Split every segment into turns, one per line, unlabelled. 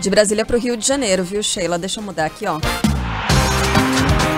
De Brasília para o Rio de Janeiro, viu, Sheila? Deixa eu mudar aqui, ó.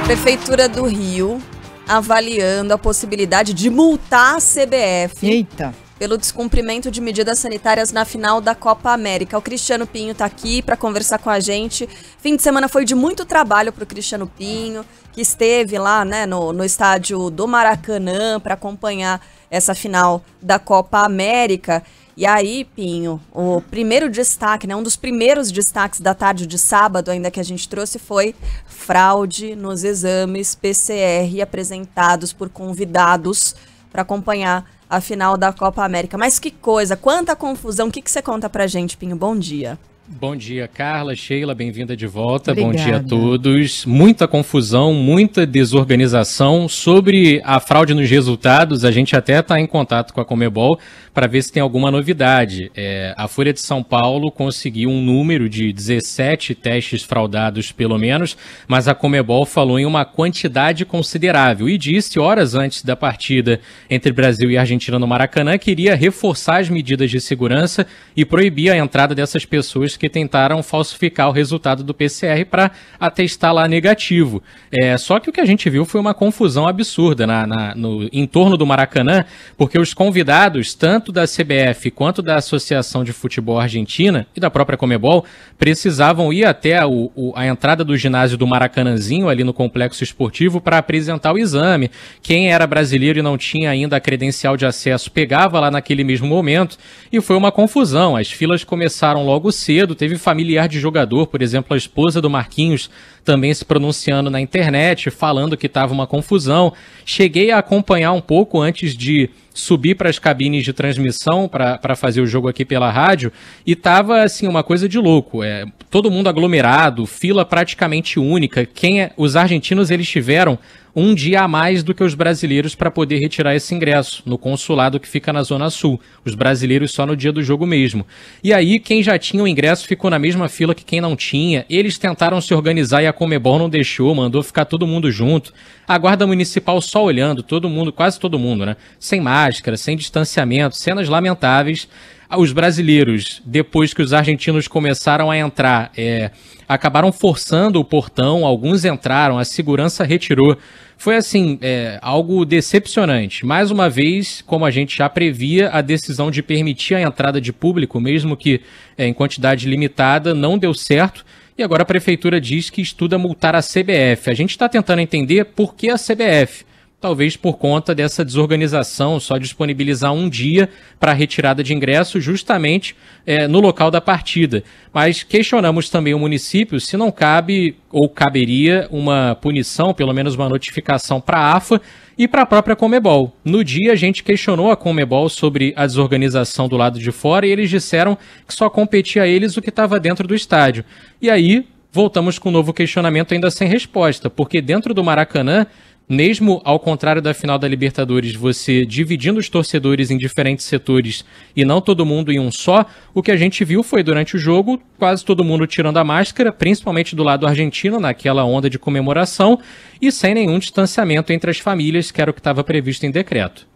Prefeitura do Rio avaliando a possibilidade de multar a CBF. Eita. Pelo descumprimento de medidas sanitárias na final da Copa América. O Cristiano Pinho está aqui para conversar com a gente. Fim de semana foi de muito trabalho para o Cristiano Pinho, que esteve lá né, no, no estádio do Maracanã para acompanhar essa final da Copa América. E aí, Pinho, o primeiro destaque, né, um dos primeiros destaques da tarde de sábado, ainda que a gente trouxe, foi fraude nos exames PCR apresentados por convidados para acompanhar a final da Copa América. Mas que coisa, quanta confusão. O que, que você conta a gente, Pinho? Bom dia.
Bom dia, Carla, Sheila, bem-vinda de volta. Obrigada. Bom dia a todos. Muita confusão, muita desorganização sobre a fraude nos resultados. A gente até está em contato com a Comebol para ver se tem alguma novidade. É, a Folha de São Paulo conseguiu um número de 17 testes fraudados, pelo menos, mas a Comebol falou em uma quantidade considerável e disse horas antes da partida entre Brasil e Argentina no Maracanã que iria reforçar as medidas de segurança e proibir a entrada dessas pessoas que tentaram falsificar o resultado do PCR para atestar lá negativo. É, só que o que a gente viu foi uma confusão absurda na, na, no entorno do Maracanã, porque os convidados, tanto da CBF quanto da Associação de Futebol Argentina e da própria Comebol, precisavam ir até o, a entrada do ginásio do Maracanãzinho, ali no complexo esportivo, para apresentar o exame. Quem era brasileiro e não tinha ainda a credencial de acesso pegava lá naquele mesmo momento e foi uma confusão. As filas começaram logo cedo Teve familiar de jogador, por exemplo, a esposa do Marquinhos, também se pronunciando na internet, falando que estava uma confusão. Cheguei a acompanhar um pouco antes de subir para as cabines de transmissão para fazer o jogo aqui pela rádio e tava assim uma coisa de louco, é, todo mundo aglomerado, fila praticamente única. Quem é, os argentinos eles tiveram um dia a mais do que os brasileiros para poder retirar esse ingresso no consulado que fica na Zona Sul. Os brasileiros só no dia do jogo mesmo. E aí, quem já tinha o ingresso ficou na mesma fila que quem não tinha. Eles tentaram se organizar e a Comebol não deixou, mandou ficar todo mundo junto. A Guarda Municipal só olhando, todo mundo, quase todo mundo, né? Sem máscara máscara, sem distanciamento, cenas lamentáveis. Os brasileiros, depois que os argentinos começaram a entrar, é, acabaram forçando o portão, alguns entraram, a segurança retirou. Foi assim, é, algo decepcionante. Mais uma vez, como a gente já previa, a decisão de permitir a entrada de público, mesmo que é, em quantidade limitada, não deu certo. E agora a prefeitura diz que estuda multar a CBF. A gente está tentando entender por que a CBF talvez por conta dessa desorganização, só disponibilizar um dia para retirada de ingresso justamente é, no local da partida. Mas questionamos também o município se não cabe ou caberia uma punição, pelo menos uma notificação para a AFA e para a própria Comebol. No dia a gente questionou a Comebol sobre a desorganização do lado de fora e eles disseram que só competia a eles o que estava dentro do estádio. E aí voltamos com um novo questionamento ainda sem resposta, porque dentro do Maracanã mesmo ao contrário da final da Libertadores, você dividindo os torcedores em diferentes setores e não todo mundo em um só, o que a gente viu foi durante o jogo quase todo mundo tirando a máscara, principalmente do lado argentino, naquela onda de comemoração, e sem nenhum distanciamento entre as famílias, que era o que estava previsto em decreto.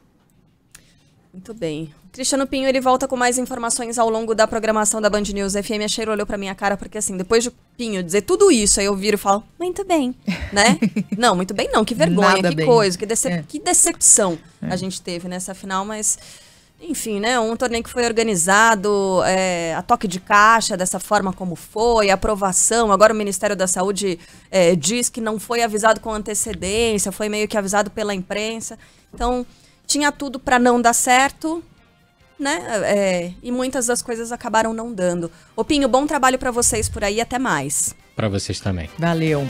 Muito
bem. Cristiano Pinho, ele volta com mais informações ao longo da programação da Band News FM. A Sheila olhou pra minha cara, porque assim, depois de Pinho dizer tudo isso, aí eu viro e falo, muito bem, né? não, muito bem não, que vergonha, Nada que bem. coisa, que, decep é. que decepção é. a gente teve nessa final, mas... Enfim, né? Um torneio que foi organizado é, a toque de caixa, dessa forma como foi, aprovação. Agora o Ministério da Saúde é, diz que não foi avisado com antecedência, foi meio que avisado pela imprensa. Então, tinha tudo para não dar certo, né? É, e muitas das coisas acabaram não dando. Opinho, bom trabalho para vocês por aí, até mais.
Para vocês também. Valeu.